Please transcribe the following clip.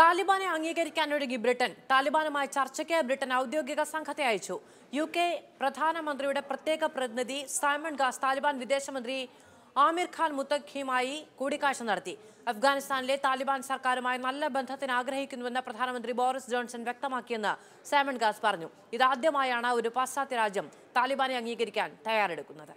താലിബാനെ അംഗീകരിക്കാനൊരുങ്ങി Britain താലിബാനുമായി ചർച്ചയ്ക്ക് Britain ഔദ്യോഗിക സംഘത്തെ അയച്ചു യു കെ പ്രധാനമന്ത്രിയുടെ പ്രത്യേക പ്രതിനിധി സൈമൺ ഗാസ് താലിബാൻ വിദേശമന്ത്രി ആമിർ ഖാൻ മുത്തഖിയുമായി കൂടിക്കാഴ്ച നടത്തി അഫ്ഗാനിസ്ഥാനിലെ താലിബാൻ സർക്കാരുമായി നല്ല ബന്ധത്തിന് ആഗ്രഹിക്കുന്നുവെന്ന് പ്രധാനമന്ത്രി ബോറിസ് ജോൺസൺ വ്യക്തമാക്കിയെന്ന് സൈമൺ ഗാസ് പറഞ്ഞു ഇതാദ്യമായാണ് ഒരു പാശ്ചാത്യ രാജ്യം താലിബാനെ അംഗീകരിക്കാൻ തയ്യാറെടുക്കുന്നത്